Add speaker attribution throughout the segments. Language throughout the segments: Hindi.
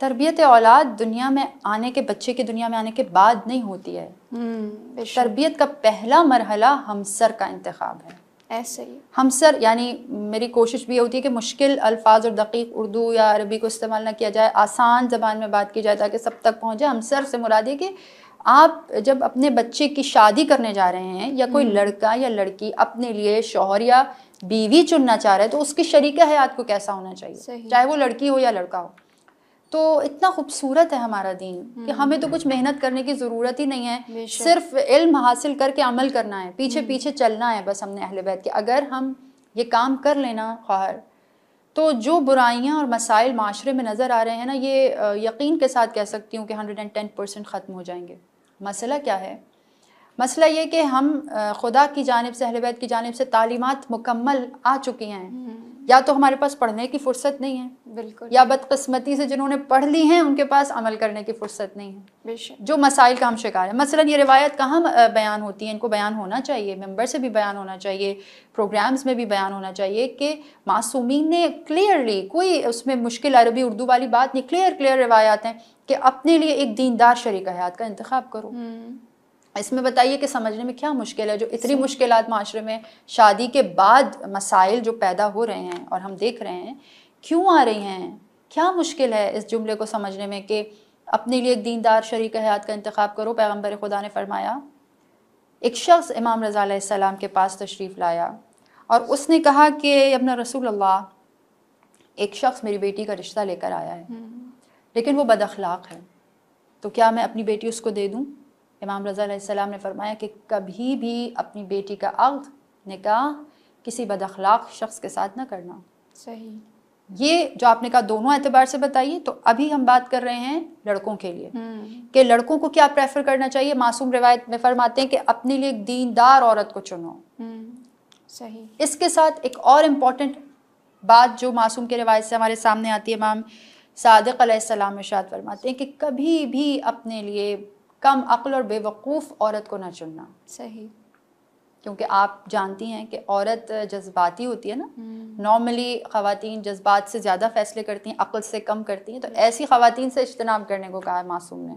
Speaker 1: तरबियत औलाद दुनिया में आने के बच्चे की दुनिया में आने के बाद नहीं होती है हम्म, तरबियत का पहला मरहला हमसर का इंतखब है ऐसे ही हमसर यानी मेरी कोशिश भी होती है कि मुश्किल अल्फाज और दकीक उर्दू या अरबी को इस्तेमाल ना किया जाए आसान ज़बान में बात की जाए ताकि सब तक पहुँचे हमसर से मुराद ये कि आप जब अपने बच्चे की शादी करने जा रहे हैं या कोई हम्म। लड़का या लड़की अपने लिए शोहर या बीवी चुनना चाह रहे हैं तो उसकी शरीक हयात को कैसा होना चाहिए चाहे वो लड़की हो या लड़का हो तो इतना खूबसूरत है हमारा दीन कि हम्म, हमें तो कुछ हम्म। मेहनत करने की ज़रूरत ही नहीं है सिर्फ इल्म हासिल करके अमल करना है पीछे हम्म। पीछे चलना है बस हमने अहल बैत के अगर हम ये काम कर लेना ख्वाहर तो जो बुराइयाँ और मसाइल माशरे में नज़र आ रहे हैं ना ये यकीन के साथ कह सकती हूँ कि हंड्रेड एंड टेन परसेंट ख़त्म हो जाएंगे मसला क्या है मसला ये कि हम खुदा की जानब से अहल बैत की जानब से तालीमत मुकम्मल आ चुकी हैं या तो हमारे पास पढ़ने की फुर्सत नहीं है बिल्कुल या बदकस्मती से जिन्होंने पढ़ ली हैं उनके पास अमल करने की फुर्सत नहीं है जो मसाइल का हम शिकार है मसलन ये रिवायत कहाँ बयान होती है इनको बयान होना चाहिए मेम्बर से भी बयान होना चाहिए प्रोग्राम्स में भी बयान होना चाहिए कि मासूमिन ने क्लियरली कोई उसमें मुश्किल अरबी उर्दू वाली बात नहीं क्लियर क्लियर रिवायात हैं कि अपने लिए एक दीनदार शरीक हयात का इंतखब करो हम्म। इसमें बताइए कि समझने में क्या मुश्किल है जो इतनी मुश्किल माशरे में शादी के बाद मसाइल जो पैदा हो रहे हैं और हम देख रहे हैं क्यों आ रही हैं क्या मुश्किल है इस जुमले को समझने में कि अपने लिए एक दीनदार शरीक हयात का इंतखब करो पैगम्बर खुदा ने फरमाया एक शख्स इमाम रज़ा सलाम के पास तशरीफ़ लाया और उसने कहा कि अपना रसूल अल्लाह एक शख्स मेरी बेटी का रिश्ता लेकर आया है हम्म। लेकिन वो बदखलाक है तो क्या मैं अपनी बेटी उसको दे दूँ इमाम रज़ा ने फरमाया कि कभी भी अपनी बेटी का अक्द निकाह किसी बदखलाक शख्स के साथ ना करना सही ये जो आपने कहा दोनों एतबार से बताइए तो अभी हम बात कर रहे हैं लड़कों के लिए हम्म। कि लड़कों को क्या प्रेफर करना चाहिए मासूम रिवायत में फरमाते हैं कि अपने लिए एक दीनदार औरत को चुनो हम्म। सही इसके साथ एक और इम्पॉर्टेंट बात जो मासूम के रिवायत से हमारे सामने आती है इमाम सदक सलाम इर्शाद फरमाते हैं कि कभी भी अपने लिए कम अक्ल और बेवकूफ़ औरत को ना चुनना सही क्योंकि आप जानती हैं कि औरत जज्बाती होती है ना हम्म। नॉर्मली खातन जज्बात से ज़्यादा फैसले करती हैं अक्ल से कम करती हैं तो हम्म। ऐसी खातन से इज्तनाब करने को कहा है मासूम ने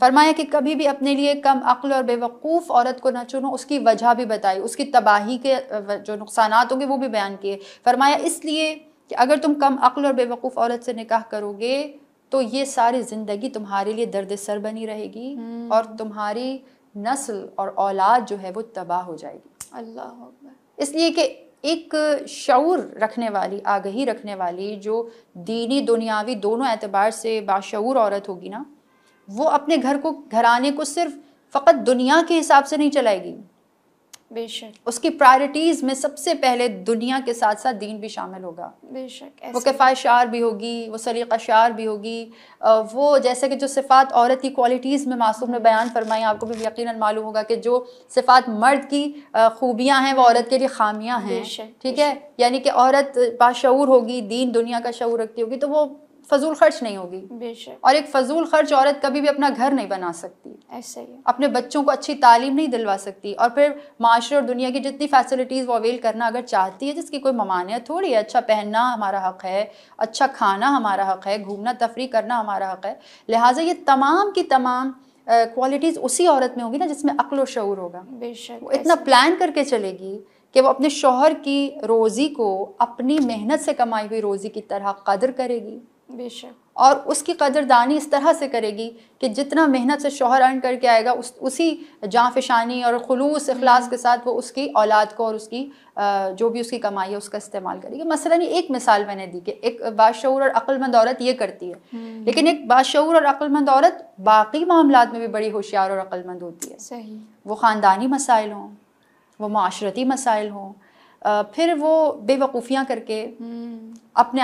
Speaker 1: फरमाया कि कभी भी अपने लिए कम अक्ल और बेवकूफ़ औरत को ना चुनो उसकी वजह भी बताई उसकी तबाही के जो नुकसान होंगे वो भी बयान किए फरमाया इसलिए कि अगर तुम कम अक्ल और बेवकूफ़ औरत से निकाह करोगे तो ये सारी ज़िंदगी तुम्हारे लिए दर्द सर बनी रहेगी हम्म। और तुम्हारी नस्ल और औलाद जो है वो तबाह हो जाएगी अल्लाह इसलिए कि एक शूर रखने वाली आगही रखने वाली जो दीनी दुनियावी दोनों एतबार से बाशूर औरत होगी ना वो अपने घर को घराने को सिर्फ फ़कत दुनिया के हिसाब से नहीं चलाएगी बेशक उसकी प्रायोरिटीज में सबसे पहले दुनिया के साथ साथ दीन भी शामिल होगा बेशक वो कफ़ा शार भी होगी वो सलीका शार भी होगी वो जैसे कि जो सिफ़ात औरत की क्वालिटीज़ में मासूम ने बयान फरमाई आपको भी यकीन मालूम होगा कि जो सिफ़ात मर्द की खूबियाँ हैं वो औरत के लिए खामियाँ हैं ठीक है यानी कि औरत बाशूर होगी दीन दुनिया का शूर रखती होगी तो वो फजूल खर्च नहीं होगी बेशक और एक फजूल खर्च औरत कभी भी अपना घर नहीं बना सकती ऐसे ही अपने बच्चों को अच्छी तालीम नहीं दिलवा सकती और फिर माशरे और दुनिया की जितनी फैसिलिटीज़ वो अवेल करना अगर चाहती है जिसकी कोई ममानियत थोड़ी है अच्छा पहनना हमारा हक है अच्छा खाना हमारा हक है घूमना तफरी करना हमारा हक है लिहाजा ये तमाम की तमाम क्वालिटीज़ उसी औरत में होगी ना जिसमें अक्ल व शूर होगा बेशक वो इतना प्लान करके चलेगी कि वो अपने शोहर की रोज़ी को अपनी मेहनत से कमाई हुई रोज़ी की तरह कदर करेगी बेशक और उसकी कदरदानी इस तरह से करेगी कि जितना मेहनत से शोहर अर्न करके आएगा उस उसी जाफिशानी और खलूस अखलास के साथ वो उसकी औलाद को और उसकी जो भी उसकी कमाई है उसका इस्तेमाल करेगी मसला नहीं एक मिसाल मैंने दी कि एक बाशूर और अक्लमंद औरत ये करती है हम्म। लेकिन एक बाशूर और अक्लमंद औरत बाकी मामला में भी बड़ी होशियार और अक्लमंद होती है सही वो ख़ानदानी मसाइल हों वो माशरती मसाइल हों फिर वो बेवकूफ़ियाँ करके हम्म। अपने